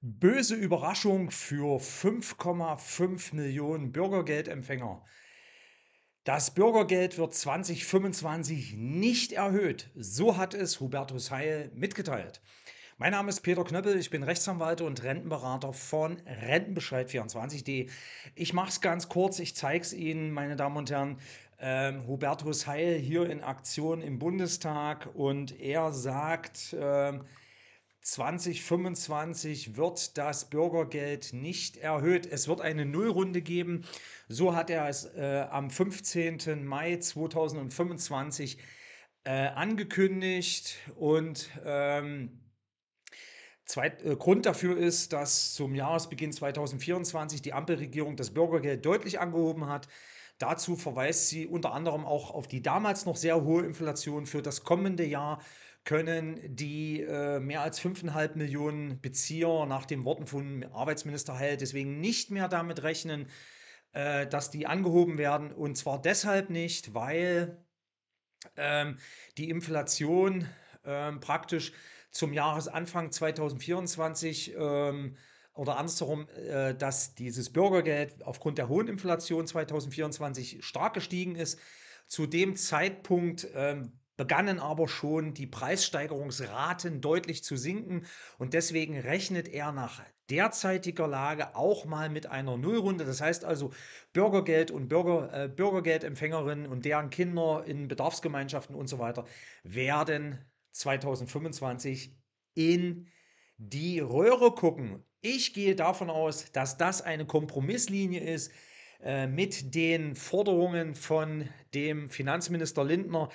Böse Überraschung für 5,5 Millionen Bürgergeldempfänger. Das Bürgergeld wird 2025 nicht erhöht. So hat es Hubertus Heil mitgeteilt. Mein Name ist Peter Knöppel, ich bin Rechtsanwalt und Rentenberater von Rentenbescheid24.de. Ich mache es ganz kurz, ich zeige es Ihnen, meine Damen und Herren. Ähm, Hubertus Heil hier in Aktion im Bundestag und er sagt, ähm, 2025 wird das Bürgergeld nicht erhöht. Es wird eine Nullrunde geben. So hat er es äh, am 15. Mai 2025 äh, angekündigt. Und ähm, zweit, äh, Grund dafür ist, dass zum Jahresbeginn 2024 die Ampelregierung das Bürgergeld deutlich angehoben hat. Dazu verweist sie unter anderem auch auf die damals noch sehr hohe Inflation für das kommende Jahr können die äh, mehr als 5,5 Millionen Bezieher nach den Worten von Arbeitsminister Heil deswegen nicht mehr damit rechnen, äh, dass die angehoben werden. Und zwar deshalb nicht, weil ähm, die Inflation ähm, praktisch zum Jahresanfang 2024 ähm, oder andersherum, äh, dass dieses Bürgergeld aufgrund der hohen Inflation 2024 stark gestiegen ist. Zu dem Zeitpunkt ähm, begannen aber schon die Preissteigerungsraten deutlich zu sinken und deswegen rechnet er nach derzeitiger Lage auch mal mit einer Nullrunde. Das heißt also, Bürgergeld und Bürger, äh, Bürgergeldempfängerinnen und deren Kinder in Bedarfsgemeinschaften und so weiter werden 2025 in die Röhre gucken. Ich gehe davon aus, dass das eine Kompromisslinie ist, äh, mit den Forderungen von dem Finanzminister Lindner,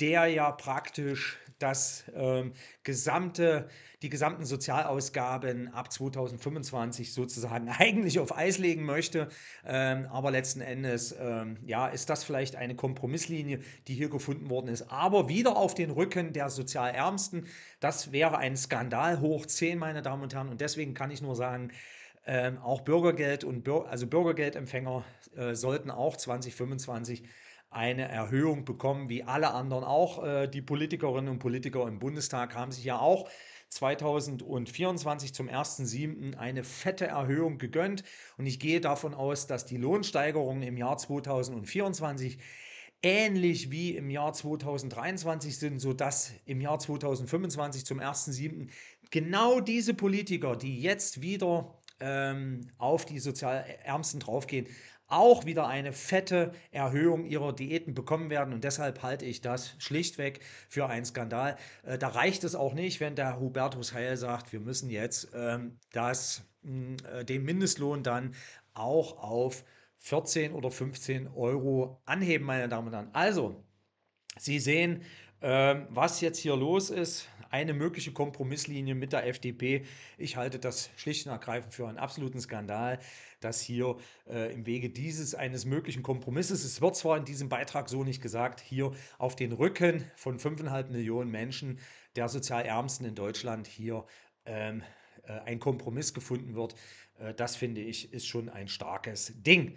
der ja praktisch das ähm, gesamte, die gesamten Sozialausgaben ab 2025 sozusagen eigentlich auf Eis legen möchte. Ähm, aber letzten Endes, ähm, ja, ist das vielleicht eine Kompromisslinie, die hier gefunden worden ist. Aber wieder auf den Rücken der Sozialärmsten. Das wäre ein Skandal hoch 10, meine Damen und Herren. Und deswegen kann ich nur sagen, ähm, auch Bürgergeld und Bür also Bürgergeldempfänger äh, sollten auch 2025 eine Erhöhung bekommen, wie alle anderen auch. Äh, die Politikerinnen und Politiker im Bundestag haben sich ja auch 2024 zum 1.7. eine fette Erhöhung gegönnt. Und ich gehe davon aus, dass die Lohnsteigerungen im Jahr 2024 ähnlich wie im Jahr 2023 sind, sodass im Jahr 2025 zum 1.7. genau diese Politiker, die jetzt wieder ähm, auf die sozial Ärmsten draufgehen, auch wieder eine fette Erhöhung ihrer Diäten bekommen werden. Und deshalb halte ich das schlichtweg für einen Skandal. Äh, da reicht es auch nicht, wenn der Hubertus Heil sagt, wir müssen jetzt ähm, das, mh, hm, äh, den Mindestlohn dann auch auf 14 oder 15 Euro anheben, meine Damen und Herren. Also, Sie sehen, ähm, was jetzt hier los ist eine mögliche Kompromisslinie mit der FDP. Ich halte das schlicht und ergreifend für einen absoluten Skandal, dass hier äh, im Wege dieses eines möglichen Kompromisses, es wird zwar in diesem Beitrag so nicht gesagt, hier auf den Rücken von 5,5 Millionen Menschen der sozial Ärmsten in Deutschland hier ähm, äh, ein Kompromiss gefunden wird. Äh, das finde ich ist schon ein starkes Ding.